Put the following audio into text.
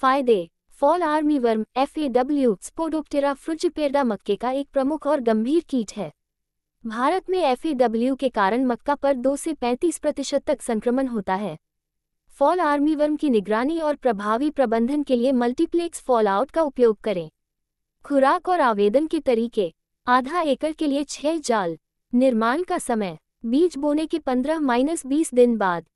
फायदे fall army worm F A W Spodoptera frugiperda मक्के का एक प्रमुख और गंभीर कीट है भारत में एफ ए डब्ल्यू के कारण मक्का पर दो से पैंतीस प्रतिशत तक संक्रमण होता है फॉल आर्मी वर्म की निगरानी और प्रभावी प्रबंधन के लिए मल्टीप्लेक्स फॉल आउट का उपयोग करें खुराक और आवेदन के तरीके आधा एकड़ के लिए छह जाल निर्माण का समय बीज बोने के 15 माइनस बीस दिन बाद